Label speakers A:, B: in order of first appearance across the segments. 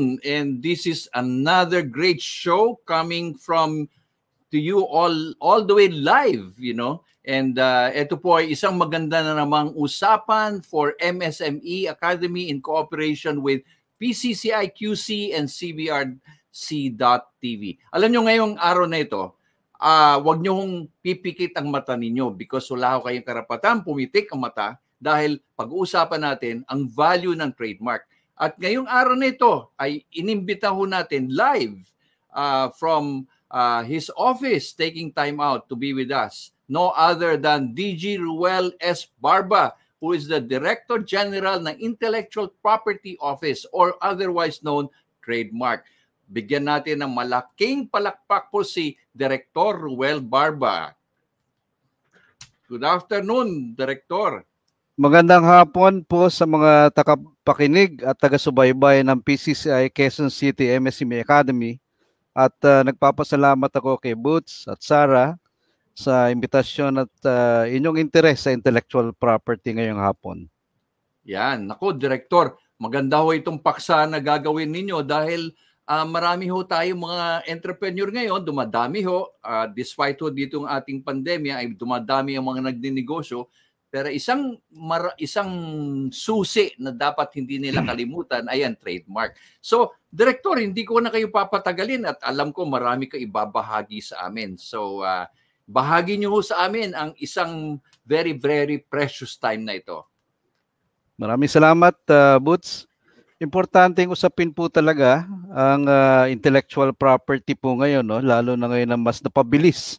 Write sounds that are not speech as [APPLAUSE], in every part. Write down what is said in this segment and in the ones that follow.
A: and this is another great show coming from to you all all the way live you know and uh, ito po ay isang maganda na namang usapan for MSME Academy in cooperation with PCCIQC and CBRC.TV alam nyo ngayong araw na ito uh, wag nyo hong pipikit ang mata ninyo because wala ko kayong karapatan pumitik ang mata dahil pag-uusapan natin ang value ng trademark at ngayong araw na ito ay inimbita ho natin live uh, from uh, his office taking time out to be with us. No other than DG Ruel S. Barba, who is the Director General ng Intellectual Property Office or otherwise known trademark. Bigyan natin ng malaking palakpak po si Director Ruel Barba. Good afternoon, Director.
B: Magandang hapon po sa mga takap pakinig at taga-subaybay ng PCCI Quezon City MSME Academy at uh, nagpapasalamat ako kay Boots at Sara sa imbitasyon at uh, inyong interes sa intellectual property ngayong hapon.
A: Yan, nako direktor, maganda ho itong paksa na gagawin ninyo dahil uh, marami ho tayong mga entrepreneur ngayon, dumadami ho, uh, despite ho dito ating pandemya, ay dumadami ang mga nagninegosyo, pero isang mar- isang susi na dapat hindi nila hmm. kalimutan, ayan, trademark. So, Director, hindi ko na kayo papatagalin at alam ko marami ka ibabahagi sa amin. So, uh, bahagi niyo sa amin ang isang very, very precious time na ito.
B: Maraming salamat, uh, Boots. Importanteng usapin po talaga ang uh, intellectual property po ngayon, no? lalo na ngayon na mas napabilis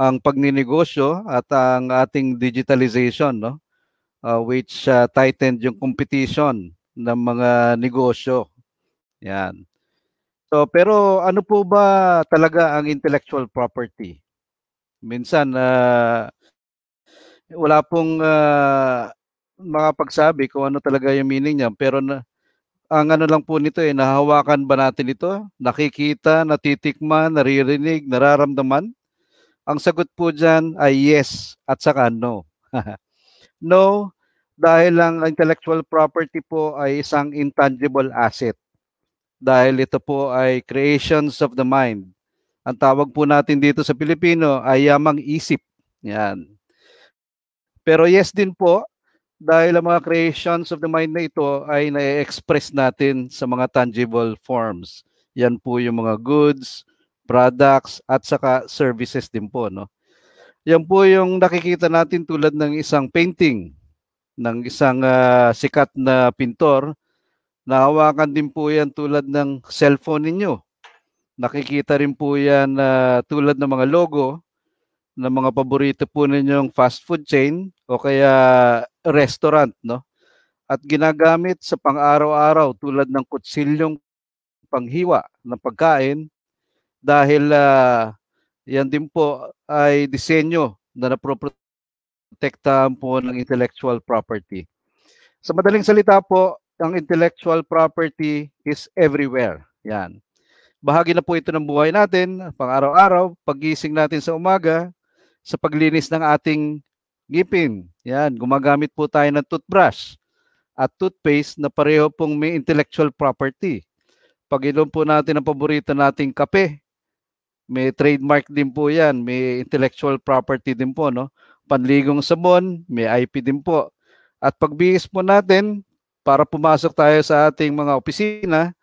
B: ang pagninegosyo at ang ating digitalization no uh, which uh, tightened yung competition ng mga negosyo. Yan. So pero ano po ba talaga ang intellectual property? Minsan uh, wala pong uh, makapagsabi kung ano talaga yung meaning niya pero na, ang ano lang po nito eh nahawakan ba natin ito? Nakikita, natitikman, naririnig, nararamdaman? Ang sagot po dyan ay yes at saka no. [LAUGHS] no, dahil ang intellectual property po ay isang intangible asset. Dahil ito po ay creations of the mind. Ang tawag po natin dito sa Pilipino ay yamang isip. Yan. Pero yes din po, dahil ang mga creations of the mind na ito ay na-express natin sa mga tangible forms. Yan po yung mga goods, products at saka services din po no. Yan po yung nakikita natin tulad ng isang painting ng isang uh, sikat na pintor. Nahawakan din po yan tulad ng cellphone ninyo. Nakikita rin po yan uh, tulad ng mga logo ng mga paborito po ninyong fast food chain o kaya restaurant no. At ginagamit sa pang-araw-araw tulad ng kutsilyong panghiwa ng pagkain dahil uh, yan din po ay disenyo na naproprotektahan po ng intellectual property. Sa madaling salita po, ang intellectual property is everywhere. Yan. Bahagi na po ito ng buhay natin, pang-araw-araw, pagising natin sa umaga, sa paglinis ng ating ngipin. Yan, gumagamit po tayo ng toothbrush at toothpaste na pareho pong may intellectual property. Pag inom po natin ang paborito nating kape, may trademark din po yan. May intellectual property din po, no? Panligong sabon, may IP din po. At pagbihis po natin, para pumasok tayo sa ating mga opisina,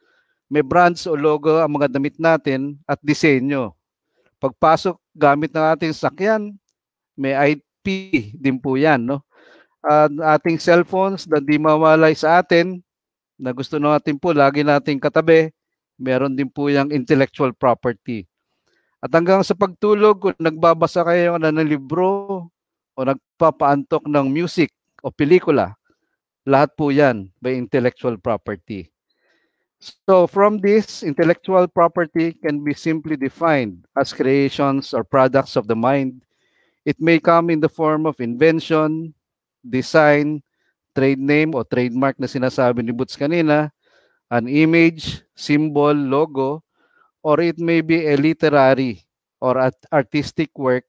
B: may brands o logo ang mga damit natin at disenyo. Pagpasok gamit ng ating sakyan, may IP din po yan, no? At ating cellphones na di mawalay sa atin, na gusto natin po lagi nating katabi, meron din po yung intellectual property. At hanggang sa pagtulog, kung nagbabasa kayo ano, ng libro o nagpapaantok ng music o pelikula, lahat po yan by intellectual property. So from this, intellectual property can be simply defined as creations or products of the mind. It may come in the form of invention, design, trade name o trademark na sinasabi ni Boots kanina, an image, symbol, logo, or it may be a literary or at artistic work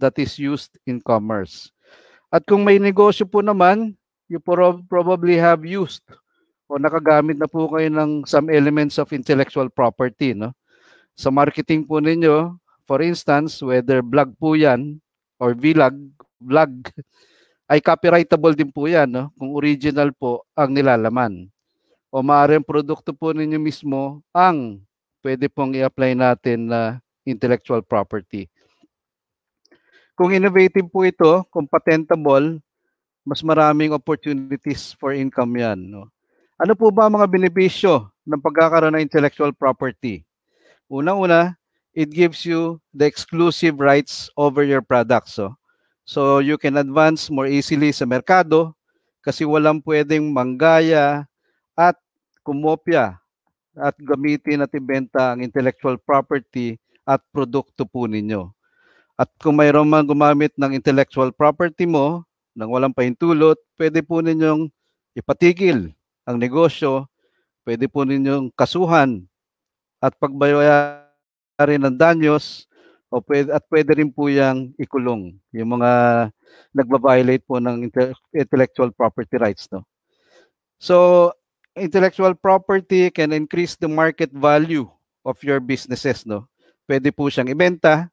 B: that is used in commerce. At kung may negosyo po naman, you prob probably have used o nakagamit na po kayo ng some elements of intellectual property. No? Sa marketing po ninyo, for instance, whether blog po yan or vlog, vlog ay copyrightable din po yan no? kung original po ang nilalaman. O maaaring produkto po ninyo mismo ang pwede pong i-apply natin na intellectual property. Kung innovative po ito, kung patentable, mas maraming opportunities for income yan. No? Ano po ba mga benepisyo ng pagkakaroon ng intellectual property? una una it gives you the exclusive rights over your products. So, oh. so you can advance more easily sa merkado kasi walang pwedeng manggaya at kumopya at gamitin at ibenta ang intellectual property at produkto po ninyo. At kung mayroon man gumamit ng intellectual property mo nang walang pahintulot, pwede po ninyong ipatigil ang negosyo, pwede po ninyong kasuhan at pagbayarin ng danyos o pwede, at pwede rin po yang ikulong yung mga nagba-violate po ng intellectual property rights no. So intellectual property can increase the market value of your businesses, no? Pwede po siyang ibenta,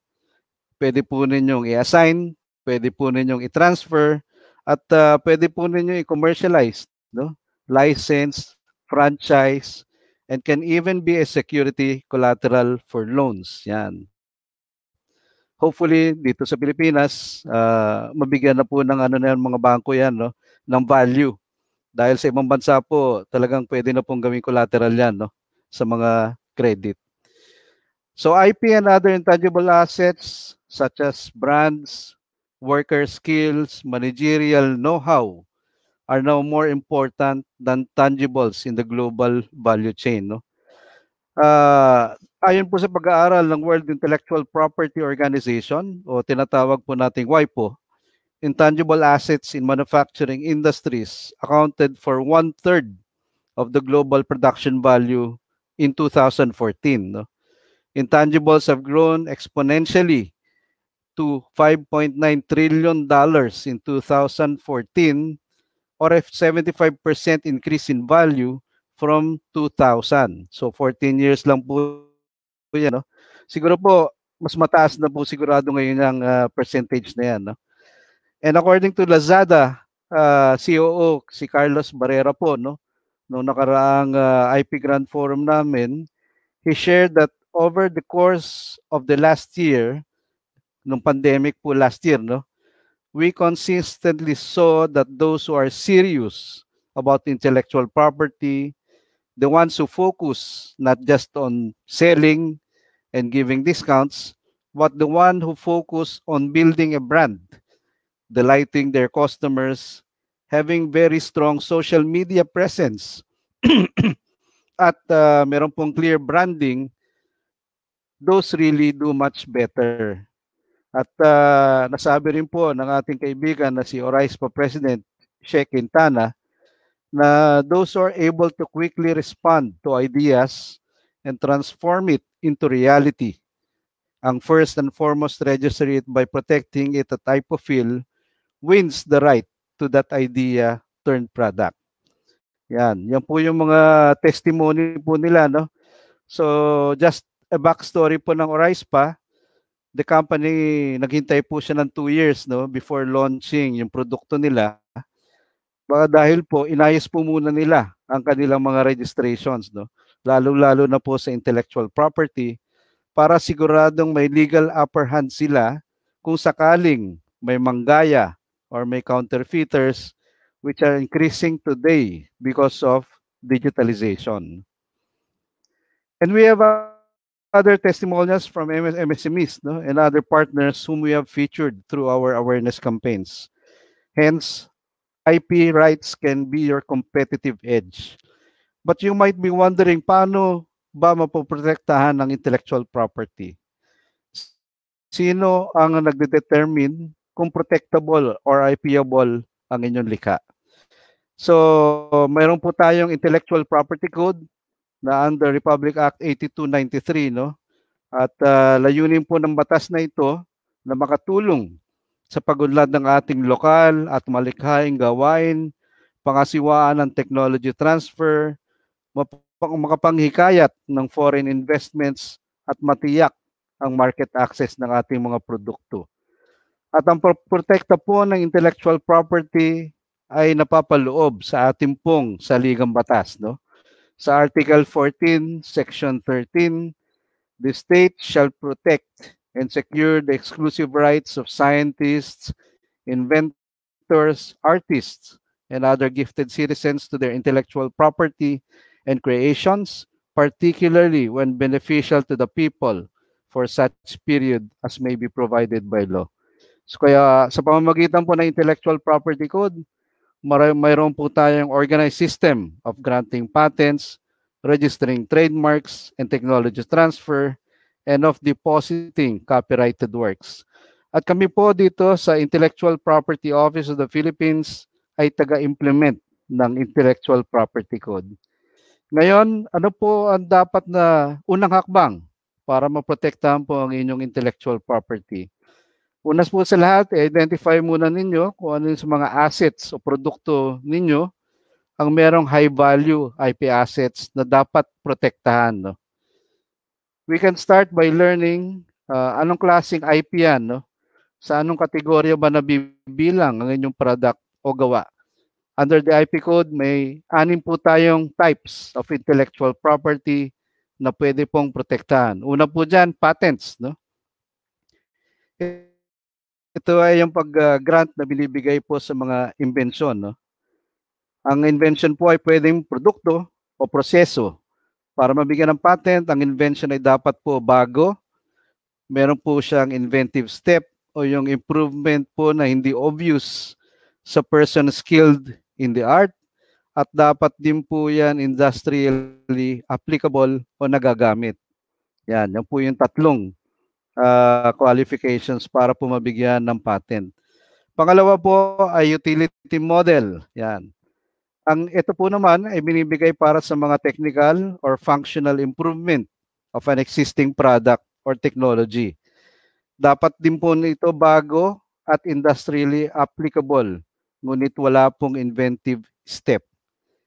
B: pwede po ninyong i-assign, pwede po ninyong i-transfer, at uh, pwede po ninyong i-commercialize, no? License, franchise, and can even be a security collateral for loans. Yan. Hopefully, dito sa Pilipinas, uh, mabigyan na po ng ano na yan, mga bangko yan, no? ng value dahil sa ibang bansa po, talagang pwede na pong gawing collateral yan no? sa mga credit. So IP and other intangible assets such as brands, worker skills, managerial know-how are now more important than tangibles in the global value chain. No? Uh, ayon po sa pag-aaral ng World Intellectual Property Organization o tinatawag po nating WIPO, intangible assets in manufacturing industries accounted for one-third of the global production value in 2014. No? Intangibles have grown exponentially to $5.9 trillion dollars in 2014 or a 75% increase in value from 2000. So 14 years lang po yan. No? Siguro po, mas mataas na po sigurado ngayon ang uh, percentage na yan. No? And according to Lazada, uh, ah, COO, si Carlos Barrera po, no? Noong nakaraang uh, ah, IP Grand Forum namin, he shared that over the course of the last year, nung pandemic po last year, no? We consistently saw that those who are serious about intellectual property, the ones who focus not just on selling and giving discounts, but the one who focus on building a brand – delighting their customers, having very strong social media presence, [CLEARS THROAT] at uh, meron pong clear branding, those really do much better. At uh, nasabi rin po ng ating kaibigan na si Orais President Sheikh Quintana na those who are able to quickly respond to ideas and transform it into reality. Ang first and foremost, registry it by protecting it a type of field wins the right to that idea turned product. Yan, yan po yung mga testimony po nila, no? So, just a backstory po ng Orispa, the company, naghintay po siya ng two years, no? Before launching yung produkto nila. Baka dahil po, inayos po muna nila ang kanilang mga registrations, no? Lalo-lalo na po sa intellectual property para siguradong may legal upper hand sila kung sakaling may manggaya or may counterfeiters which are increasing today because of digitalization. And we have other testimonials from MS MSMEs no? and other partners whom we have featured through our awareness campaigns. Hence, IP rights can be your competitive edge. But you might be wondering, paano ba mapoprotektahan ng intellectual property? Sino ang nagdedetermine kung protectable or IPable ang inyong lika. So, mayroon po tayong Intellectual Property Code na under Republic Act 8293, no? At uh, layunin po ng batas na ito na makatulong sa pagunlad ng ating lokal at malikhaing gawain, pangasiwaan ng technology transfer, makapanghikayat ng foreign investments at matiyak ang market access ng ating mga produkto. At ang protekta po ng intellectual property ay napapaloob sa ating pong saligang batas. No? Sa Article 14, Section 13, the state shall protect and secure the exclusive rights of scientists, inventors, artists, and other gifted citizens to their intellectual property and creations, particularly when beneficial to the people for such period as may be provided by law. So kaya sa pamamagitan po ng Intellectual Property Code, may, mayroon po tayong organized system of granting patents, registering trademarks and technology transfer, and of depositing copyrighted works. At kami po dito sa Intellectual Property Office of the Philippines ay taga-implement ng Intellectual Property Code. Ngayon, ano po ang dapat na unang hakbang para maprotektahan po ang inyong intellectual property? Una po sa lahat, eh, identify muna ninyo kung ano yung mga assets o produkto ninyo ang merong high value IP assets na dapat protektahan. No? We can start by learning uh, anong klaseng IP yan. No? Sa anong kategorya ba nabibilang ang inyong product o gawa. Under the IP code, may anim po tayong types of intellectual property na pwede pong protektahan. Una po dyan, patents. No? Ito ay yung pag-grant ah, na binibigay po sa mga invention. No? Ang invention po ay pwedeng produkto o proseso. Para mabigyan ng patent, ang invention ay dapat po bago. Meron po siyang inventive step o yung improvement po na hindi obvious sa person skilled in the art at dapat din po yan industrially applicable o nagagamit. Yan, yan po yung tatlong uh, qualifications para po mabigyan ng patent. Pangalawa po ay utility model. Yan. Ang ito po naman ay binibigay para sa mga technical or functional improvement of an existing product or technology. Dapat din po nito bago at industrially applicable, ngunit wala pong inventive step.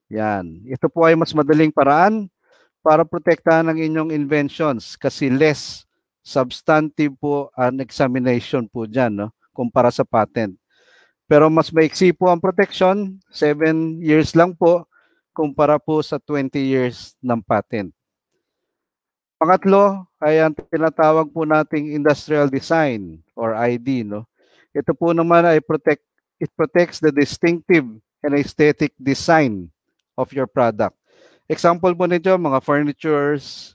B: Yan. Ito po ay mas madaling paraan para protektahan ang inyong inventions kasi less substantive po an examination po dyan, no? kumpara sa patent. Pero mas maiksi po ang protection, 7 years lang po, kumpara po sa 20 years ng patent. Pangatlo ay ang tinatawag po nating industrial design or ID. No? Ito po naman ay protect, it protects the distinctive and aesthetic design of your product. Example po nito, mga furnitures,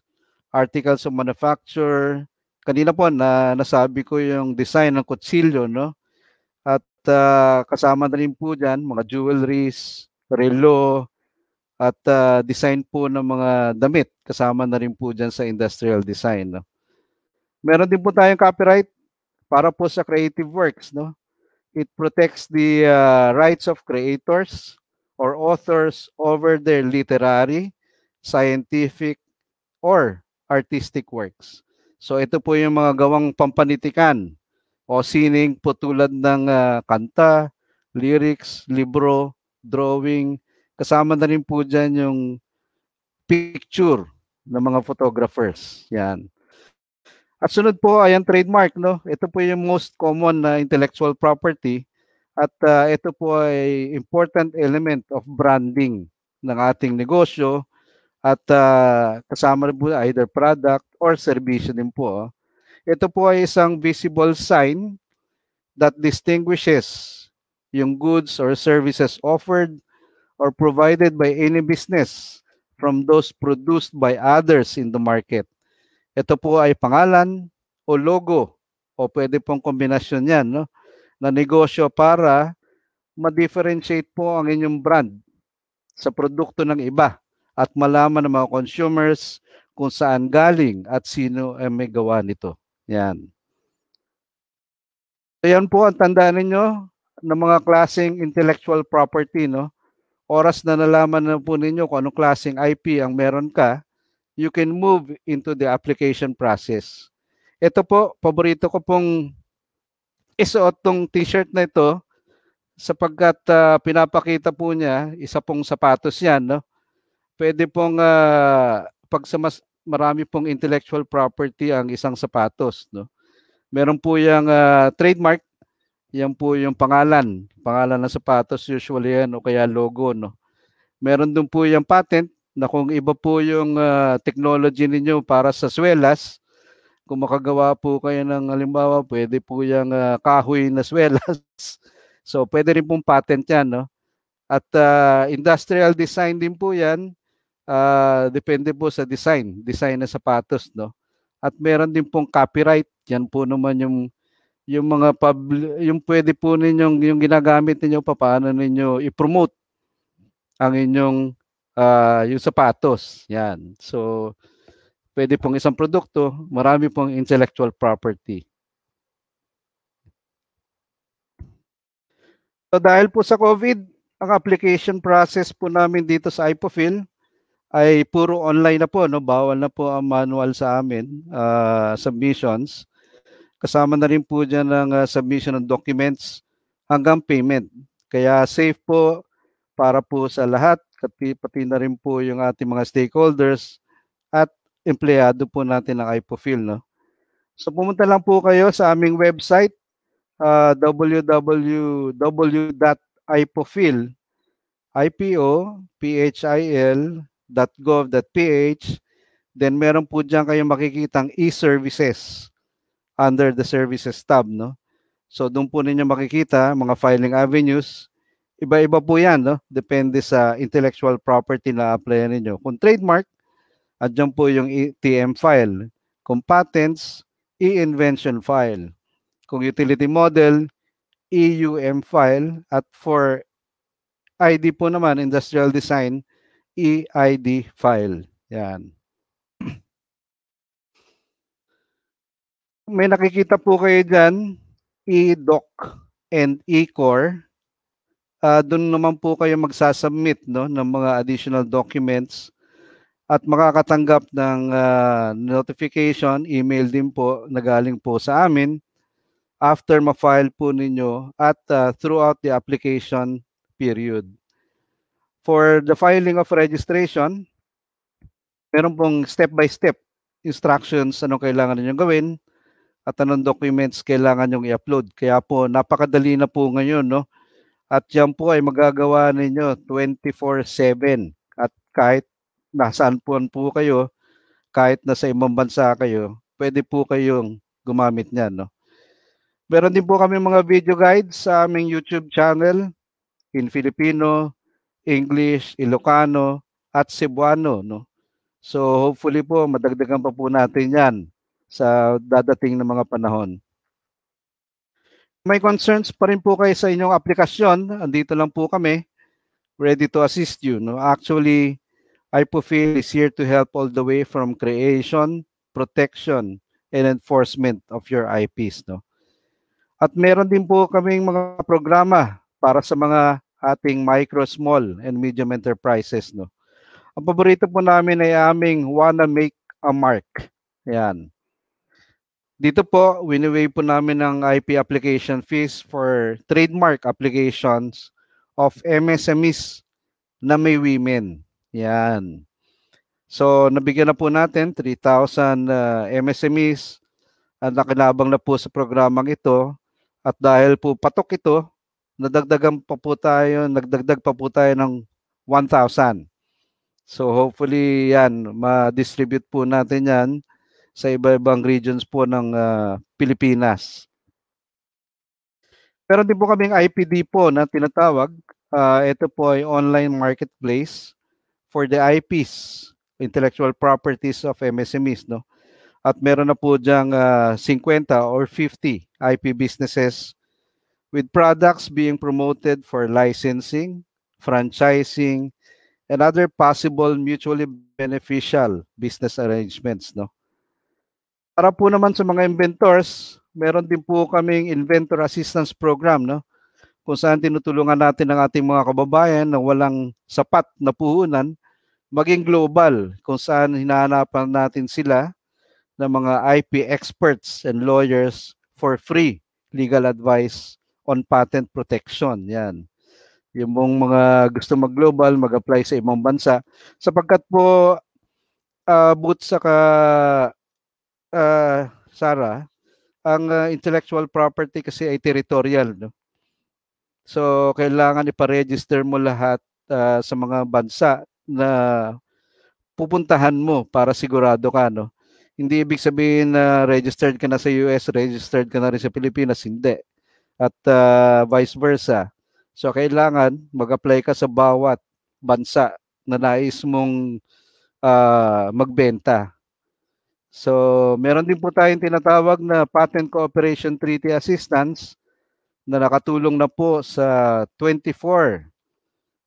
B: articles of manufacture, kanina po na nasabi ko yung design ng kutsilyo, no? At uh, kasama na rin po dyan, mga jewelries, relo, at uh, design po ng mga damit. Kasama na rin po dyan sa industrial design, no? Meron din po tayong copyright para po sa creative works, no? It protects the uh, rights of creators or authors over their literary, scientific, or artistic works. So ito po yung mga gawang pampanitikan o sining putulad ng uh, kanta, lyrics, libro, drawing. Kasama na rin po dyan yung picture ng mga photographers. Yan. At sunod po ay ang trademark. No? Ito po yung most common na uh, intellectual property at uh, ito po ay important element of branding ng ating negosyo at uh, kasama rin po either product or service din po. Oh. Ito po ay isang visible sign that distinguishes yung goods or services offered or provided by any business from those produced by others in the market. Ito po ay pangalan o logo o pwede pong kombinasyon yan no? na negosyo para ma-differentiate po ang inyong brand sa produkto ng iba at malaman ng mga consumers kung saan galing at sino ang may gawa nito. Yan. Ayan po ang tandaan ninyo ng mga klaseng intellectual property. No? Oras na nalaman na po ninyo kung anong klaseng IP ang meron ka, you can move into the application process. Ito po, paborito ko pong isuot tong t-shirt na ito sapagkat uh, pinapakita po niya, isa pong sapatos yan, no? pwede pong uh, pag sa mas marami pong intellectual property ang isang sapatos, no? Meron po yung uh, ah, trademark, yan po yung pangalan, pangalan ng sapatos usually yan o kaya logo, no? Meron din po yung patent na kung iba po yung uh, technology ninyo para sa swelas, kung makagawa po kayo ng halimbawa, pwede po yung uh, kahoy na swelas. [LAUGHS] so, pwede rin pong patent yan, no? At uh, industrial design din po yan uh, depende po sa design, design ng sapatos, no? At meron din pong copyright, yan po naman yung yung mga pub, yung pwede po ninyong yung ginagamit ninyo paano ninyo i-promote ang inyong uh, yung sapatos. Yan. So pwede pong isang produkto, marami pong intellectual property. So dahil po sa COVID, ang application process po namin dito sa IPOFIL ay puro online na po no bawal na po ang manual sa amin uh, submissions kasama na rin po diyan ang uh, submission ng documents hanggang payment kaya safe po para po sa lahat pati, pati na rin po yung ating mga stakeholders at empleyado po natin ng IPOFIL no so pumunta lang po kayo sa aming website uh, ah, www.ipofil ipo p h i l www.gov.ph, then meron po diyan kayong makikitang e-services under the services tab, no? So doon po ninyo makikita mga filing avenues. Iba-iba po 'yan, no? Depende sa intellectual property na applyan niyo. Kung trademark, andiyan po yung e TM file. Kung patents, e-invention file. Kung utility model, EUM file at for ID po naman industrial design EID file. Yan. May nakikita po kayo dyan, eDoc and eCore. Uh, ah, Doon naman po kayo magsasubmit no, ng mga additional documents at makakatanggap ng uh, notification, email din po na galing po sa amin after ma-file po ninyo at uh, throughout the application period for the filing of registration, meron pong step-by-step instructions anong kailangan ninyong gawin at anong documents kailangan ninyong i-upload. Kaya po, napakadali na po ngayon, no? At yan po ay magagawa ninyo 24-7 at kahit nasaan po po kayo, kahit nasa ibang bansa kayo, pwede po kayong gumamit niyan, no? Meron din po kami mga video guides sa aming YouTube channel in Filipino, English, Ilocano, at Cebuano. No? So hopefully po, madagdagan pa po natin yan sa dadating ng mga panahon. May concerns pa rin po kay sa inyong aplikasyon. Andito lang po kami, ready to assist you. No? Actually, IPOFIL is here to help all the way from creation, protection, and enforcement of your IPs. No? At meron din po kaming mga programa para sa mga ating micro, small, and medium enterprises. No? Ang paborito po namin ay aming wanna make a mark. Yan. Dito po, winiway po namin ang IP application fees for trademark applications of MSMEs na may women. Yan. So, nabigyan na po natin 3,000 uh, MSMEs ang nakilabang na po sa programang ito. At dahil po patok ito, nadagdagan pa po tayo, nagdagdag pa po tayo ng 1,000. So hopefully yan, ma-distribute po natin yan sa iba-ibang regions po ng uh, Pilipinas. Pero din po kaming IPD po na tinatawag. Uh, ito po ay online marketplace for the IPs, intellectual properties of MSMEs. No? At meron na po dyang uh, ah, 50 or 50 IP businesses with products being promoted for licensing, franchising, and other possible mutually beneficial business arrangements. No? Para po naman sa mga inventors, meron din po kaming inventor assistance program no? kung saan tinutulungan natin ang ating mga kababayan na walang sapat na puhunan maging global kung saan hinahanapan natin sila ng mga IP experts and lawyers for free legal advice on patent protection. Yan. Yung mong mga gusto mag-global, mag-apply sa ibang bansa. Sapagkat po, uh, ah, but sa ka, uh, ah, Sara, ang uh, intellectual property kasi ay territorial. No? So, kailangan ipa-register mo lahat uh, sa mga bansa na pupuntahan mo para sigurado ka. No? Hindi ibig sabihin na uh, registered ka na sa US, registered ka na rin sa Pilipinas. Hindi at uh, vice versa. So kailangan mag-apply ka sa bawat bansa na nais mong uh, magbenta. So meron din po tayong tinatawag na Patent Cooperation Treaty Assistance na nakatulong na po sa 24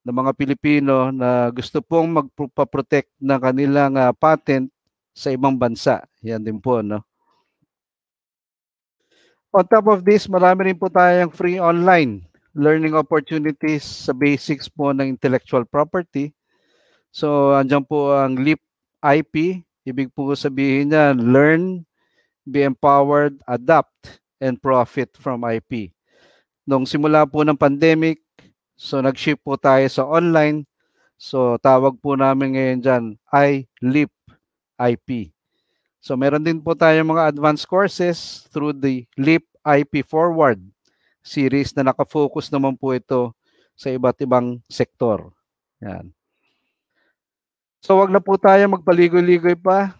B: na mga Pilipino na gusto pong magpaprotect ng kanilang uh, patent sa ibang bansa. Yan din po, no? On top of this, marami rin po tayong free online learning opportunities sa basics po ng intellectual property. So, andyan po ang LEAP IP. Ibig po sabihin niya, learn, be empowered, adapt, and profit from IP. Nung simula po ng pandemic, so nag-shift po tayo sa online. So, tawag po namin ngayon dyan, I LEAP IP. So meron din po tayo mga advanced courses through the LEAP IP Forward series na nakafocus naman po ito sa iba't ibang sektor. Yan. So wag na po tayo magpaligoy-ligoy pa.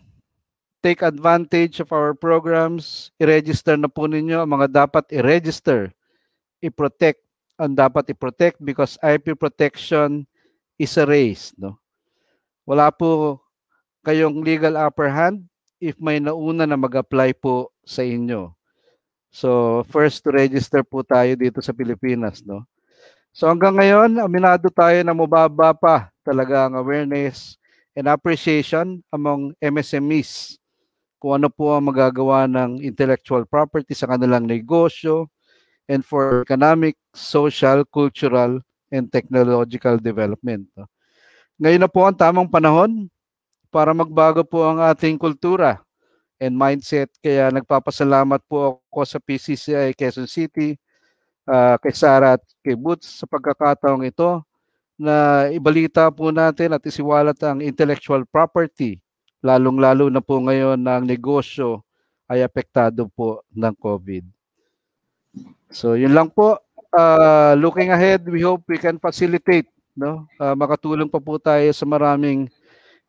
B: Take advantage of our programs. I-register na po ninyo ang mga dapat i-register. I-protect ang dapat i-protect because IP protection is a race. No? Wala po kayong legal upper hand if may nauna na mag-apply po sa inyo. So, first to register po tayo dito sa Pilipinas, no? So hanggang ngayon, aminado tayo na mababa pa talaga ang awareness and appreciation among MSMEs kung ano po ang magagawa ng intellectual property sa kanilang negosyo and for economic, social, cultural, and technological development. Ngayon na po ang tamang panahon para magbago po ang ating kultura and mindset. Kaya nagpapasalamat po ako sa PCCI Quezon City, uh, kay Sara at kay Boots sa pagkakataong ito na ibalita po natin at isiwalat ang intellectual property, lalong-lalo na po ngayon ng negosyo ay apektado po ng COVID. So yun lang po. Uh, looking ahead, we hope we can facilitate, no? Uh, makatulong pa po tayo sa maraming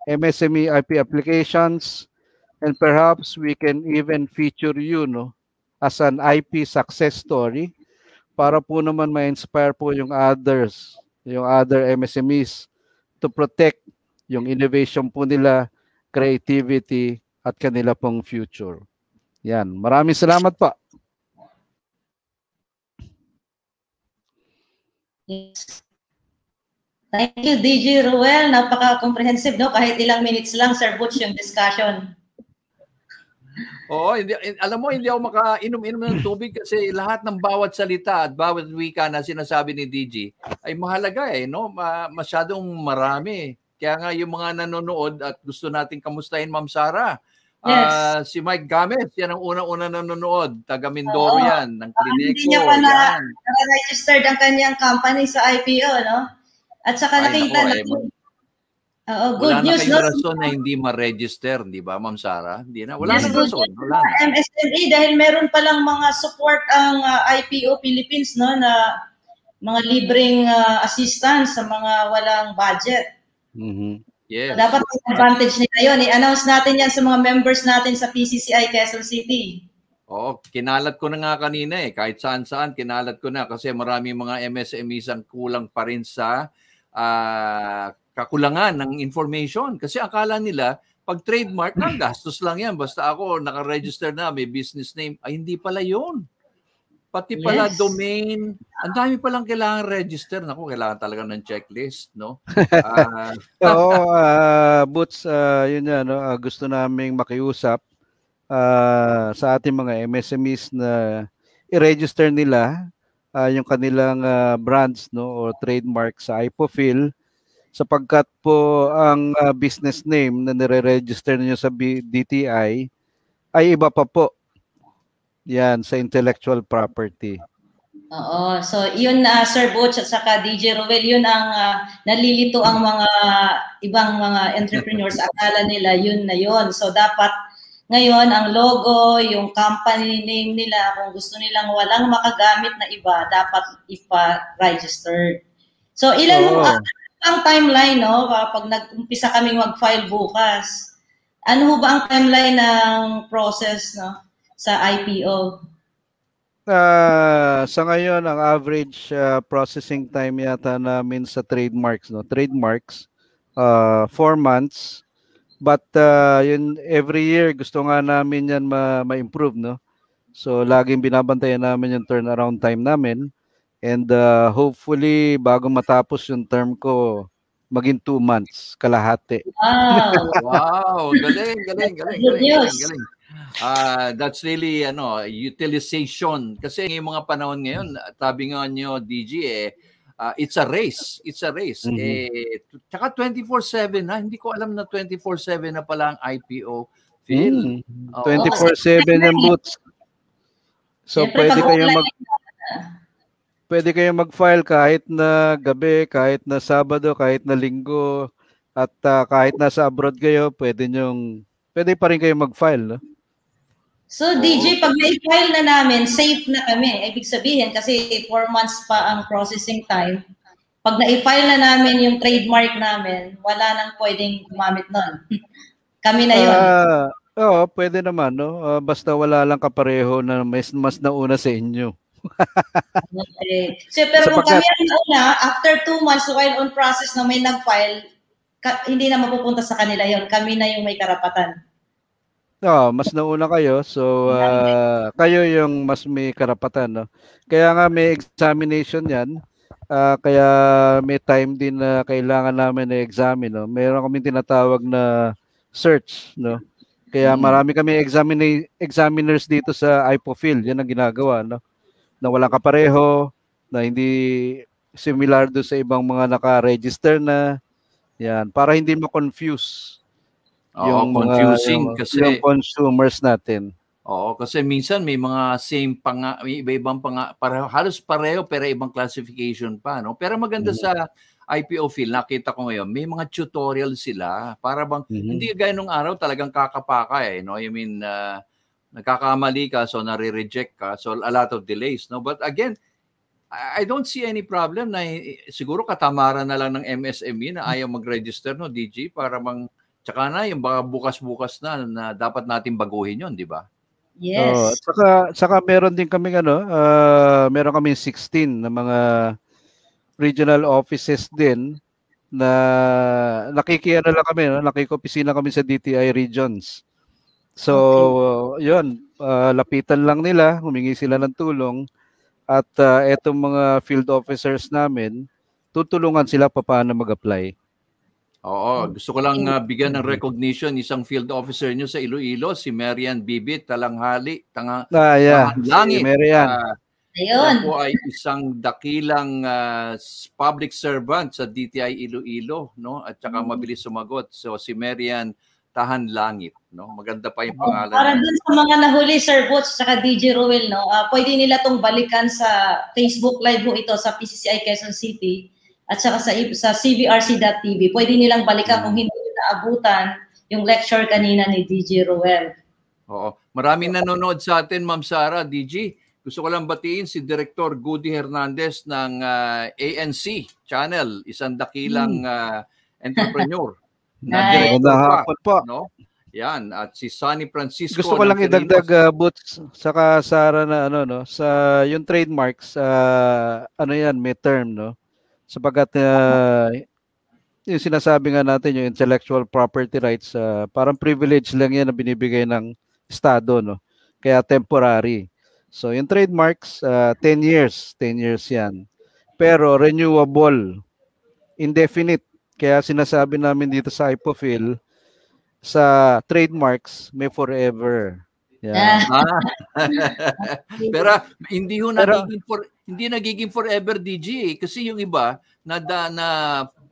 B: MSME IP applications, and perhaps we can even feature you no, as an IP success story para po naman ma-inspire po yung others, yung other MSMEs to protect yung innovation po nila, creativity, at kanila pong future. Yan. Maraming salamat po
C: Yes. Thank you, DJ Ruel. Napaka-comprehensive, no? Kahit ilang minutes lang, Sir Butch, yung discussion.
A: Oo, hindi, eh, alam mo, hindi ako makainom-inom ng tubig kasi lahat ng bawat salita at bawat wika na sinasabi ni DJ ay mahalaga eh, no? masyadong marami. Kaya nga yung mga nanonood at gusto nating kamustahin, Ma'am Sara. Ah, yes. Uh, si Mike Gomez, yan ang unang-una nanonood. Taga Mindoro Oo. yan, ng Klineko. Uh, hindi niya pa
C: na-registered ang kanyang company sa IPO, no? At saka Ay, nakita naku, na... Eh, Oo, good wala news. Wala na rason
A: na hindi ma-register, di ba, Ma'am Sara? Hindi na. Wala yes, na rason.
C: Wala na. MSME, dahil meron palang mga support ang uh, ah, IPO Philippines, no, na mga libreng uh, assistance sa mga walang budget. Mm-hmm. Yes. So, dapat advantage nila yun. I-announce natin yan sa mga members natin sa PCCI Quezon City.
A: Oo, oh, kinalat ko na nga kanina eh. Kahit saan-saan, kinalat ko na kasi marami mga MSMEs ang kulang pa rin sa uh, kakulangan ng information. Kasi akala nila, pag trademark, ang [CLEARS THROAT] gastos lang yan. Basta ako, nakaregister na, may business name. Ay, hindi pala yun. Pati pala yes. domain. Ang dami palang kailangan register. Naku, kailangan talaga ng checklist, no? Uh, [LAUGHS] Oo,
B: uh, Boots, uh, yun yan. no? Uh, gusto naming makiusap uh, sa ating mga MSMEs na i-register nila uh, yung kanilang uh, brands no or trademark sa Ipofil sapagkat po ang uh, business name na nire-register niyo sa B- DTI ay iba pa po. Yan sa intellectual property.
C: Oo. So, yun uh, Sir Butch at saka DJ Rowell, yun ang uh, nalilito ang mga ibang mga entrepreneurs. Akala nila yun na yun. So, dapat ngayon, ang logo, yung company name nila, kung gusto nilang walang makagamit na iba, dapat ipa register So, ilan oh. ang, ang timeline, no? Kapag ah, nag-umpisa kaming mag-file bukas, ano ba ang timeline ng process no, sa IPO?
B: Uh, ah, sa ngayon, ang average uh, processing time yata namin sa trademarks, no? trademarks, uh, four months But uh, yun, every year, gusto nga namin yan ma- ma-improve, no? So, laging binabantayan namin yung turnaround time namin. And uh, hopefully, bago matapos yung term ko, maging two months, kalahati. Wow!
C: [LAUGHS] wow! Galing, galing, galing, galing, galing, galing.
A: Uh, that's really ano utilization kasi yung mga panahon ngayon sabi nga nyo DJ eh, uh, it's a race. It's a race. Mm-hmm. Eh, tsaka 24-7 na. Ah, hindi ko alam na 24-7 na pala ang IPO. Phil? Mm-hmm. 24-7 ang boots. So, Siyempre, pwede kayong mag...
B: Pwede kayong mag-file kahit na gabi, kahit na Sabado, kahit na Linggo, at uh, kahit nasa abroad kayo, pwede nyong, pwede pa rin kayong mag-file, no?
C: So Oo. DJ, pag na-file na namin, safe na kami. Ibig sabihin, kasi 4 months pa ang processing time. Pag na-file na namin yung trademark namin, wala nang pwedeng gumamit nun. [LAUGHS] kami na yun.
B: Uh, Oo, pwede naman, no? Uh, basta wala lang kapareho na mas, mas nauna sa inyo.
C: okay. So, pero kung kami ang nauna, after two months while on process na may nag-file, ka- hindi na mapupunta sa kanila yon Kami na yung may karapatan.
B: Oh, mas nauna kayo. So, uh, kayo yung mas may karapatan. No? Kaya nga may examination yan. Uh, kaya may time din na kailangan namin na-examine. No? Meron kami tinatawag na search. No? Kaya marami kami examine, examiners dito sa IPOFIL. Yan ang ginagawa. No? Na walang kapareho, na hindi similar do sa ibang mga naka-register na. Yan. Para hindi ma-confuse yung confusing mga, kasi yung consumers natin.
A: Oo, kasi minsan may mga same pang may iba-ibang pang para halos pareho pero ibang classification pa, no? Pero maganda mm-hmm. sa IPO field nakita ko ngayon, may mga tutorial sila para bang mm-hmm. hindi gaya nung araw talagang kakapaka eh, no? I mean, uh, nagkakamali ka so nare-reject ka, so a lot of delays, no? But again, I don't see any problem na eh, siguro katamaran na lang ng MSME na hmm. ayaw mag-register no DG para mang Tsaka na yung baka bukas-bukas na na dapat natin baguhin yon, di ba? Yes. Oh,
B: saka saka meron din kami ano, uh, meron kami 16 na mga regional offices din na nakikiano lang kami, no? nakikopisina kami sa DTI regions. So, okay. yun, uh, lapitan lang nila, humingi sila ng tulong at uh, etong mga field officers namin, tutulungan sila pa paano
A: mag-apply. Oo, hmm. gusto ko lang uh, bigyan ng mm-hmm. recognition isang field officer niyo sa Iloilo, si Marian Bibit, talanghali, tanga, ah, yeah. langit. Si Marian. Uh, Ayun. Ako ay isang dakilang uh, public servant sa DTI Iloilo, no? At saka mm-hmm. mabilis sumagot. So si Marian Tahan Langit, no? Maganda pa yung pangalan. Para dun
C: sa mga nahuli Sir Boots saka DJ Ruel, no? Uh, pwede nila tong balikan sa Facebook Live mo ito sa PCCI Quezon City at saka sa, sa cvrc.tv. Pwede nilang balikan kung hindi naabutan yung lecture kanina ni DJ Ruel.
A: Oo. Maraming nanonood sa atin, Ma'am Sara, DJ. Gusto ko lang batiin si Director Goody Hernandez ng uh, ah, ANC channel, isang dakilang hmm. uh, entrepreneur. [LAUGHS] na director pa, po. No? Yan, at si Sonny Francisco. Gusto ko lang idagdag
B: uh, boots saka Sara na ano no, sa yung trademarks uh, ano yan, may term no. Sapagat uh, yung sinasabi nga natin, yung intellectual property rights, uh, parang privilege lang yan na binibigay ng Estado, no? Kaya temporary. So yung trademarks, uh, 10 years, 10 years yan. Pero renewable, indefinite. Kaya sinasabi namin dito sa Hypofil, sa trademarks, may forever. Yeah. Ah.
A: [LAUGHS] Pero hindi ho natigil for hindi nagiging forever DG eh. kasi yung iba na da, na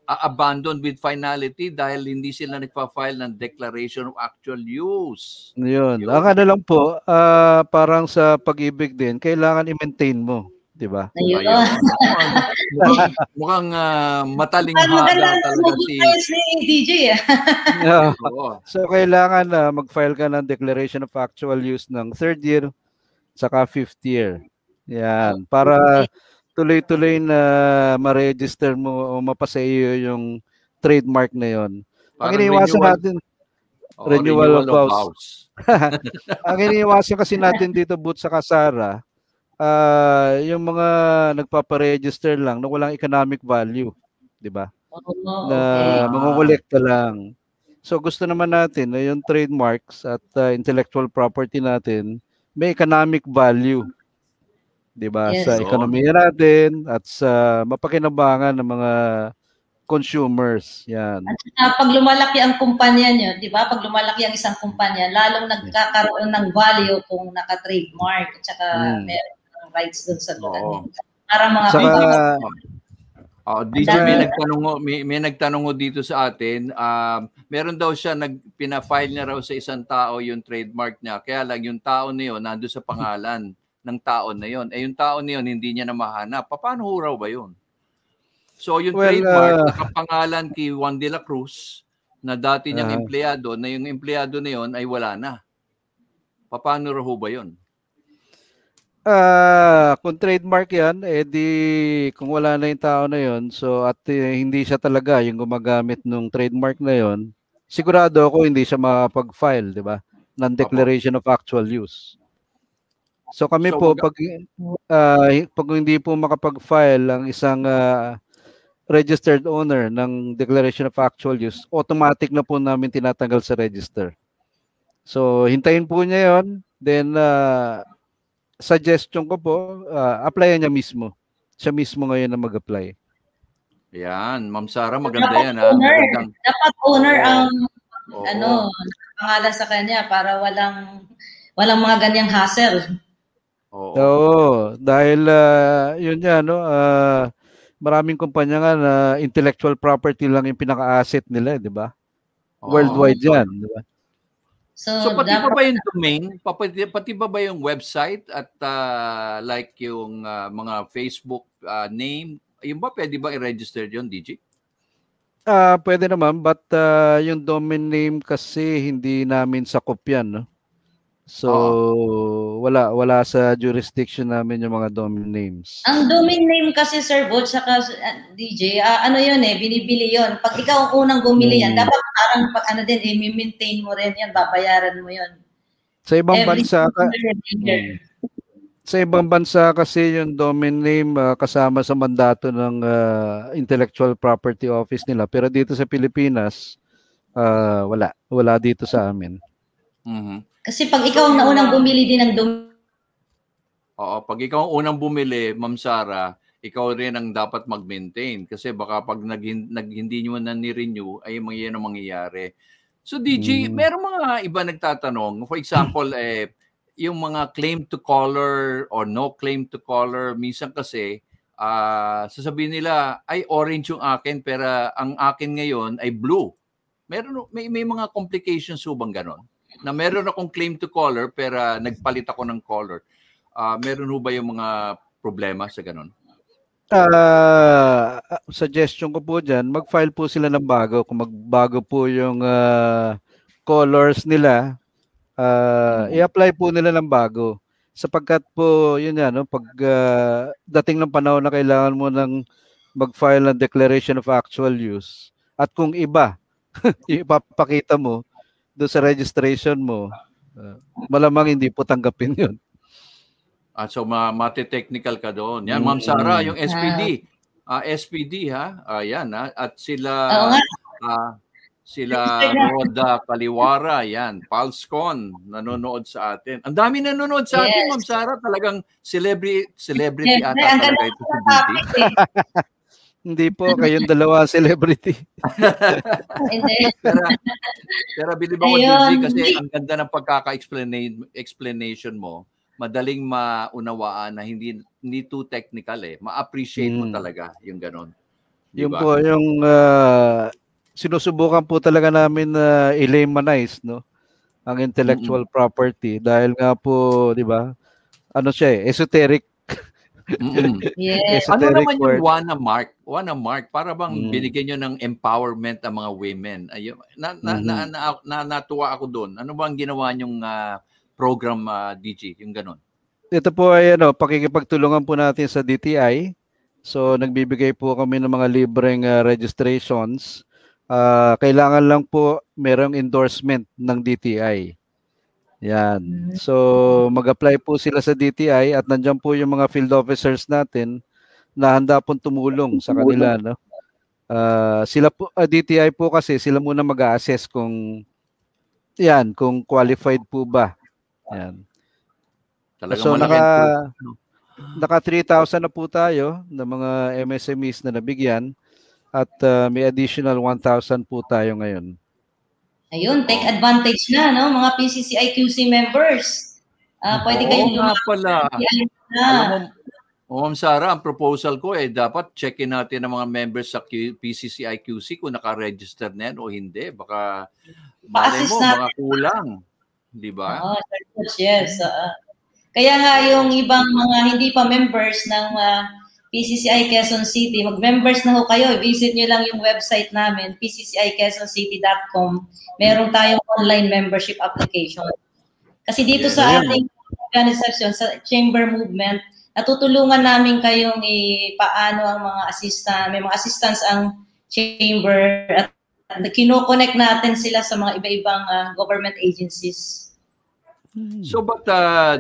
A: uh, abandon with finality dahil hindi sila nagpa-file ng declaration of actual use.
B: Yun. Yun. Ang ano lang po, uh, parang sa pag-ibig din, kailangan i-maintain mo. Di ba?
C: mukhang,
A: mukhang uh, ah, matalinghaga
C: talaga si... si DJ. Eh.
B: [LAUGHS] So, kailangan na uh, mag-file ka ng declaration of actual use ng third year saka fifth year. Yan, para tuloy-tuloy na ma-register mo o mapasa iyo yung trademark na yon. Ang iniiwasan natin, oh, renewal, renewal of house. [LAUGHS] house.
A: Ang iniiwasan kasi natin
B: dito, Boots sa Kasara, uh, ah, yung mga nagpapare-register lang na walang economic value, di ba? Oh,
C: no, na okay. mangungulekta
B: lang. So gusto naman natin na yung trademarks at uh, intellectual property natin may economic value 'di ba? Yes. Sa ekonomiya natin at sa mapakinabangan ng mga consumers. Yan. At
C: uh, pag lumalaki ang kumpanya niyo, 'di ba? Pag lumalaki ang isang kumpanya, lalong nagkakaroon ng value kung naka-trademark at saka mm. meron ng rights doon sa lugar Para mga saka,
A: Oh, DJ may nagtanong may, may nagtanong dito sa atin. Um, meron daw siya nagpina-file na raw sa isang tao yung trademark niya. Kaya lang yung tao na yun nandoon sa pangalan ng taon na yon. Eh yung taon na yon hindi niya na mahanap. Paano huraw ba yon? So yung well, trademark uh... nakapangalan kay Juan de la Cruz na dati niyang uh... empleyado na yung empleyado na yon ay wala na. Paano raw ba yon?
B: Uh, ah, kung trademark yan, eh di, kung wala na yung tao na yon so at eh, hindi siya talaga yung gumagamit ng trademark na yon sigurado ako hindi siya makapag-file, di ba? Ng Declaration of Actual Use. So kami so, po pag uh, pag hindi po makapag-file ang isang uh, registered owner ng declaration of actual use, automatic na po namin tinatanggal sa register. So hintayin po niya 'yon, then uh, suggestion ko po, uh, applyan niya mismo. Siya mismo ngayon na mag-apply.
A: Yan, Ma'am Sara, maganda dapat yan. Owner. Ha?
C: Magandang... Dapat owner ang oh. ano, pangalan sa kanya para walang walang mga ganyang hassle.
B: Oo, dahil uh, yun yan, no? Uh, maraming kumpanya nga na intellectual property lang yung pinaka-asset nila, eh, di ba? Oh. Worldwide so, yan,
C: di ba? So, so
A: pati dapat, ba yung domain? Pati, pati ba ba yung website at uh, like yung uh, mga Facebook uh, name? yun ba pwede ba i-register yun, DJ?
B: Ah, uh, pwede naman but uh, yung domain name kasi hindi namin sakop yan, no? So, oh. wala wala sa jurisdiction namin yung mga domain names.
C: Ang domain name kasi Sir Bot saka eh, DJ, uh, ah, ano 'yun eh, binibili 'yun. Pag ah. ikaw ang unang bumili yan, hmm. dapat parang pag ano din, eh, maintain mo rin 'yan, babayaran mo 'yun.
B: Sa ibang Every bansa ka, mm. sa ibang bansa kasi yung domain name uh, kasama sa mandato ng uh, Intellectual Property Office nila. Pero dito sa Pilipinas, uh, wala. Wala dito sa amin.
A: Mm-hmm.
C: Kasi pag ikaw ang so, naunang bumili din ng dumi. Oo, pag
A: ikaw ang unang bumili, Ma'am Sara, ikaw rin ang dapat mag-maintain. Kasi baka pag nag, hindi nyo na ni-renew, ay mga yan mangyayari. So DJ, mm. merong mga iba nagtatanong. For example, eh, yung mga claim to color or no claim to color, minsan kasi uh, sasabihin nila, ay orange yung akin, pero ang akin ngayon ay blue. Meron, may, may mga complications subang bang ganon? na meron akong claim to color pero uh, nagpalit ako ng color. Uh, meron ho ba yung mga problema sa ganun?
B: Uh, suggestion ko po dyan, mag-file po sila ng bago. Kung magbago po yung uh, colors nila, uh, i-apply po nila ng bago. Sapagkat po, yun yan, no? pag uh, dating ng panahon na kailangan mo ng mag-file ng declaration of actual use, at kung iba, [LAUGHS] ipapakita mo, do sa registration mo, uh, malamang hindi po tanggapin yun.
A: At ah, so ma- mate-technical ka doon. Yan, Ma'am Sara, yung SPD. Uh, ah. SPD ha. Uh, yan ha. At sila uh, sila Roda Kaliwara, yan. Palscon nanonood sa atin. Ang dami nanonood sa yes. atin, Ma'am Sara. Talagang celebrity celebrity
B: ata talaga ito. [LAUGHS] Hindi po, kayong dalawa [LAUGHS] celebrity.
C: Hindi. pero, pero bilib ako, Gigi, kasi ang
A: ganda ng pagkaka-explanation mo. Madaling maunawaan na hindi, hindi too technical eh. Ma-appreciate hmm. mo talaga yung ganon. Diba? Yung po, yung
B: uh, sinusubukan po talaga namin na uh, i-laymanize, no? Ang intellectual mm-hmm. property. Dahil nga po, di ba, ano siya eh, esoteric
A: mm Yes. Ano naman word. yung Wanna Mark? Wanna Mark, para bang mm. binigyan nyo ng empowerment ang mga women. Ayun, na, na, mm-hmm. na, na, na, natuwa ako doon. Ano ba ang ginawa nyong uh, ah, program, uh, ah, DG? Yung ganun.
B: Ito po ay ano, pakikipagtulungan po natin sa DTI. So nagbibigay po kami ng mga libreng uh, registrations. Uh, kailangan lang po merong endorsement ng DTI. Yan. Mm-hmm. So, mag-apply po sila sa DTI at nandiyan po yung mga field officers natin na handa pong tumulong sa kanila, no? Uh, sila po uh, ah, DTI po kasi sila muna mag-assess kung 'yan, kung qualified po ba. 'Yan. Talaga so, naka naka 3,000 na po tayo ng mga MSMEs na nabigyan at uh, may additional 1,000 po tayo ngayon.
C: Ayun, take advantage na, no? Mga PCCIQC members. Uh, pwede Oo, kayong nga pala. Na. Alam
A: mo, Ma'am oh, Sara, ang proposal ko eh dapat checkin natin ang mga members sa Q- PCCIQC kung naka-register na yan o hindi. Baka malay mo, mga kulang. Di ba? Oh,
C: yes. Uh, kaya nga yung ibang mga hindi pa members ng uh, PCCI Quezon City. Mag-members na ho kayo. Visit nyo lang yung website namin, pccikesoncity.com. Meron tayong online membership application. Kasi dito yeah, sa yeah. ating organization, sa chamber movement, natutulungan namin kayong ipaano ang mga assistant, may mga assistants ang chamber at kinoconnect natin sila sa mga iba-ibang uh, government agencies.
A: Hmm. So but uh,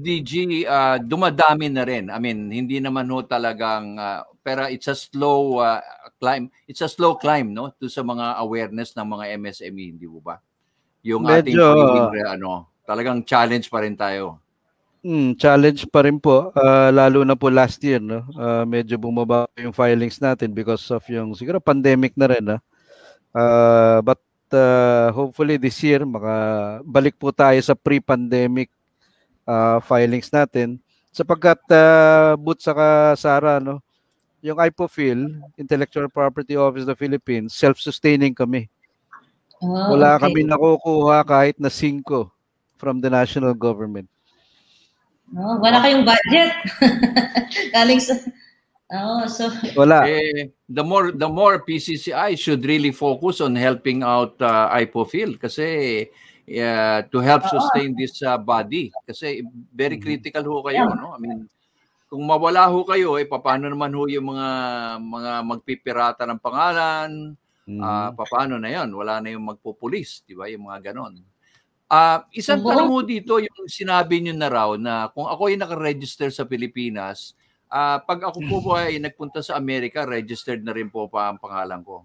A: DG uh, dumadami na rin. I mean, hindi naman ho talagang uh, pero it's a slow uh, climb. It's a slow climb no to sa mga awareness ng mga MSME, hindi po ba? Yung Medyo, ating pagiging, uh, ano, talagang challenge pa rin tayo.
B: Mm, challenge pa rin po uh, lalo na po last year no. Uh, medyo bumaba yung filings natin because of yung siguro pandemic na rin no? Ah. Uh, but uh, hopefully this year makabalik po tayo sa pre-pandemic uh, filings natin sapagkat uh, Boot sa Sara no yung IPOFIL Intellectual Property Office of the Philippines self-sustaining kami
C: oh, wala okay. kami
B: nakukuha kahit na 5 from the national government
C: Oh, wala kayong budget. [LAUGHS] Galing sa Oh, so [LAUGHS]
A: wala. Eh, the more the more PCCI should really focus on helping out uh, IPOFIL kasi uh, to help sustain this uh, body kasi very mm-hmm. critical ho kayo yeah. no I mean kung mawala ho kayo eh paano naman ho yung mga mga magpipirata ng pangalan mm. Mm-hmm. uh, ah, paano na yon wala na yung magpupulis, di ba yung mga ganon uh, isang tanong mo dito yung sinabi niyo na raw na kung ako ay naka-register sa Pilipinas Uh, pag ako po po ay nagpunta sa Amerika, registered na rin po pa ang pangalan ko.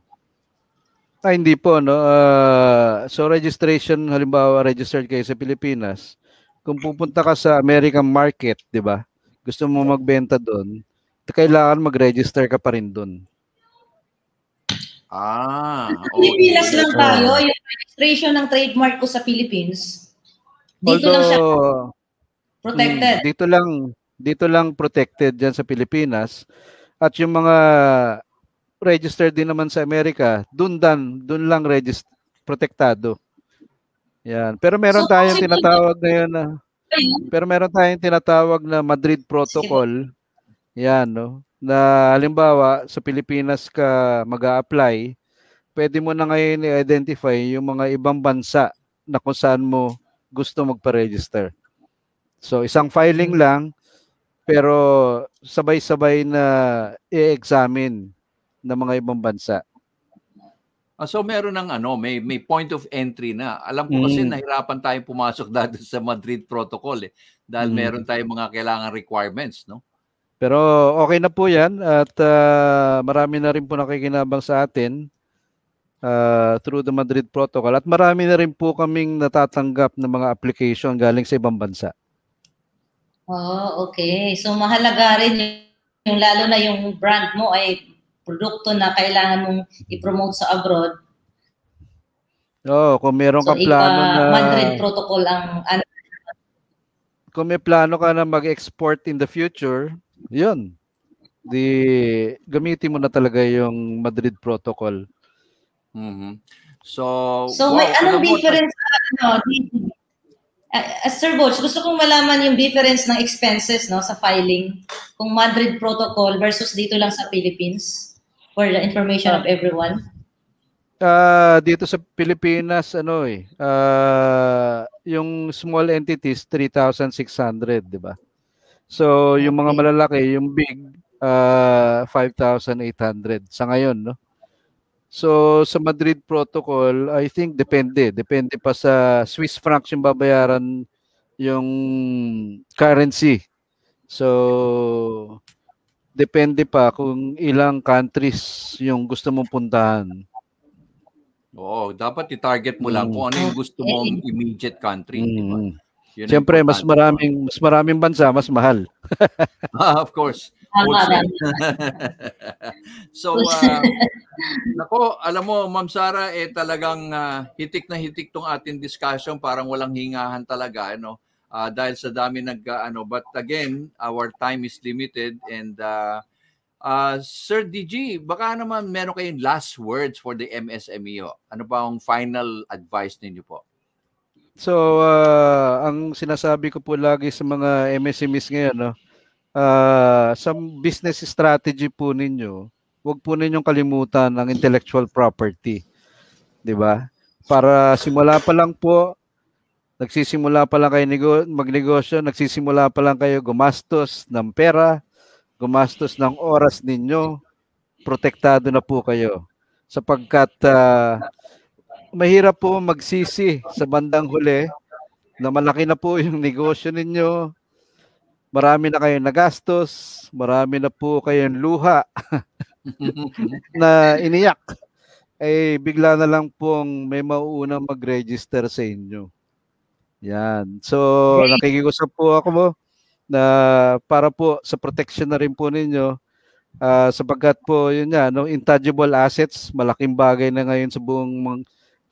B: Ah, hindi po, no? Uh, so registration, halimbawa registered kayo sa Pilipinas, kung pupunta ka sa American market, di ba? Gusto mo magbenta doon, kailangan mag-register ka pa rin doon.
A: Ah, okay. Pilipinas lang tayo, uh,
C: yung registration ng trademark ko sa Philippines. Dito although, lang siya protected. Hmm,
B: dito lang, dito lang protected dyan sa Pilipinas at yung mga registered din naman sa Amerika, dun dan, dun lang register protektado. Yan. Pero meron so, tayong tinatawag na yun na pero meron tayong tinatawag na Madrid Protocol. Yan, no? Na halimbawa sa Pilipinas ka mag-a-apply, pwede mo na ngayon i-identify yung mga ibang bansa na kung saan mo gusto magpa-register. So isang filing hmm. lang, pero sabay-sabay na i-examine ng mga ibang bansa.
A: Ah, So meron ng ano, may may point of entry na. Alam ko kasi mm. nahirapan tayong pumasok [LAUGHS] dati sa Madrid Protocol eh dahil mm. meron tayong mga kailangan requirements, no?
B: Pero okay na po 'yan at uh, marami na rin po nakikinabang sa atin uh, through the Madrid Protocol at marami na rin po kaming natatanggap ng mga application galing sa ibang bansa.
C: Oh, okay. So mahalaga rin yung, yung lalo na yung brand mo ay produkto na kailangan mong i-promote sa abroad.
B: oh, kung meron so, ka plano na Madrid
C: protocol ang ano,
B: kung may plano ka na mag-export in the future, 'yun. Di gamitin mo na talaga yung Madrid protocol.
A: Mm-hmm. So, so wow, may anong difference
C: sa ano, Uh, Sir Boch, gusto kong malaman yung difference ng expenses no sa filing kung Madrid Protocol versus dito lang sa Philippines for the information of everyone.
B: Uh, dito sa Pilipinas ano eh uh, yung small entities 3,600 di ba? So yung mga malalaki yung big uh, ah, 5,800 sa ngayon no. So sa Madrid Protocol, I think depende. Depende pa sa Swiss francs yung babayaran yung currency. So depende pa kung ilang countries yung gusto mong puntahan.
A: Oo, dapat i-target mo mm. lang kung ano yung gusto eh, mong eh. immediate country, mm. di ba? Mm. Yun Siyempre, mas
B: maraming mas maraming bansa, mas mahal.
A: [LAUGHS] Ah, of course. Tama, [LAUGHS] so, uh, nako, alam mo, Ma'am Sara, eh, talagang uh, hitik na hitik tong ating discussion. Parang walang hingahan talaga, ano? Uh, dahil sa dami nag, uh, ano. But again, our time is limited and uh, uh, Sir DG, baka naman meron kayong last words for the MSMEO. Oh. Ano pa ang final advice ninyo po?
B: So, uh, ang sinasabi ko po lagi sa mga MSMEs ngayon, no, uh, sa business strategy po ninyo, huwag po ninyong kalimutan ang intellectual property. 'Di ba? Para simula pa lang po nagsisimula pa lang kayo nego- magnegosyo, nagsisimula pa lang kayo gumastos ng pera, gumastos ng oras ninyo, protektado na po kayo. Sapagkat uh, mahirap po magsisi sa bandang huli na malaki na po yung negosyo ninyo, marami na kayong nagastos, marami na po kayong luha [LAUGHS] na iniyak, eh bigla na lang pong may mauunang mag-register sa inyo. Yan. So, nakikiusap po ako mo na para po sa protection na rin po ninyo uh, sapagkat po yun nga, no, intangible assets, malaking bagay na ngayon sa buong mga,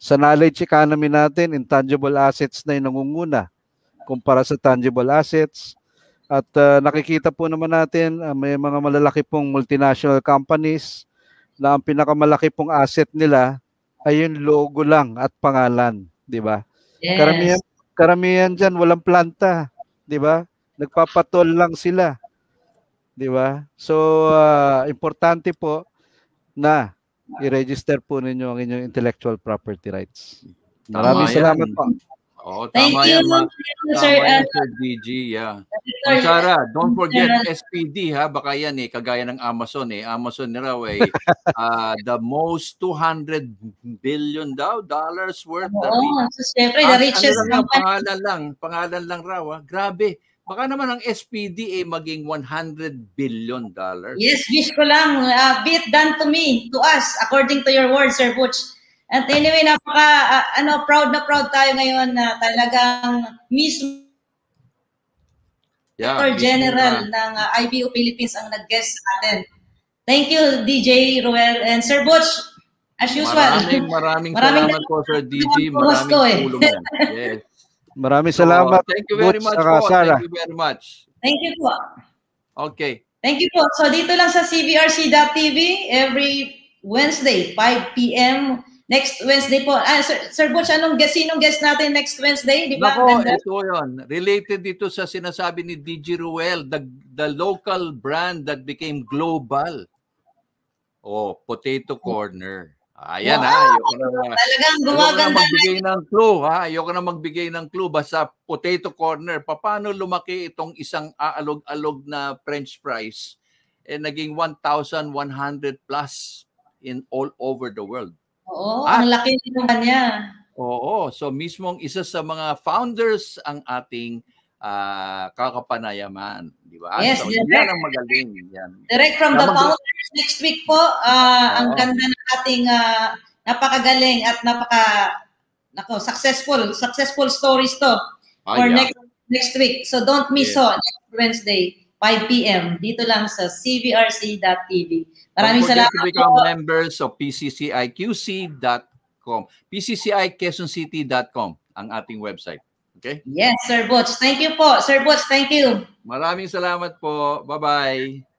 B: sa knowledge economy natin, intangible assets na yung nangunguna kumpara sa tangible assets at uh, nakikita po naman natin uh, may mga malalaki pong multinational companies na ang pinakamalaki pong asset nila ay yung logo lang at pangalan, 'di ba? Yes. Karamihan karamihan diyan walang planta, 'di ba? Nagpapatol lang sila. 'Di ba? So uh, importante po na i-register po ninyo ang inyong intellectual property rights. Maraming salamat
A: po. Oh, Thank tama you, yan, ma- Sir, tama Sir DG. Yeah. Sir, Sara, don't forget Sir. SPD ha. Baka yan eh, kagaya ng Amazon eh. Amazon na raw eh. uh, [LAUGHS] the most 200 billion daw dollars worth. Oo, oh, so syempre, the ano richest ano lang, pangalan lang, pangalan lang raw ha. Grabe. Baka naman ang SPD ay eh, maging 100 billion dollars. Yes, wish
C: ko lang. Uh, be it done to me, to us, according to your words, Sir Butch at anyway, napaka uh, ano proud na proud tayo ngayon na talagang mismo
A: yeah, Director General mismo,
C: ng uh, ah, IBU Philippines ang nag-guest sa atin. Thank you DJ Ruel and Sir Butch as usual. Maraming
A: maraming, maraming salamat po Sir DJ, maraming eh. tulong. Eh. yes. Maraming salamat. So, thank you very much po. Sarah. Thank you
C: very much. Thank you po. Okay. Thank you po. So dito lang sa CBRC.TV every Wednesday 5 p.m Next Wednesday po. Ah, Sir, Sir Butch, anong guest, sinong guest natin next Wednesday? Di ba? Nako, ito
A: yun. Related dito sa sinasabi ni DJ Ruel, the, the local brand that became global. Oh, Potato Corner. Ayan wow. ha. Ayoko na,
C: Talagang gumaganda. Ayoko na
A: magbigay ng clue ha. Ayoko na magbigay ng clue. Basta Potato Corner. Paano lumaki itong isang aalog-alog na French fries? Eh, naging 1,100 plus in all over the world.
C: Oo, At, ah. ang laki ng niya.
A: Oo, so mismong isa sa mga founders ang ating uh, kakapanayaman, di ba? Yes, so, direct, yan ang magaling.
C: Yan. Direct from the founders next week po, uh, ang ganda ng ating uh, napakagaling at napaka nako, successful, successful stories to ah, for yeah. next next week. So don't miss yes. so next Wednesday. 5 p.m. dito lang sa cvrc.tv. Maraming Don't salamat to become
A: members of pcciqc.com. pcciquezoncity.com ang ating website. Okay?
C: Yes, Sir Butch. Thank you po. Sir Butch, thank you.
A: Maraming salamat po. Bye-bye.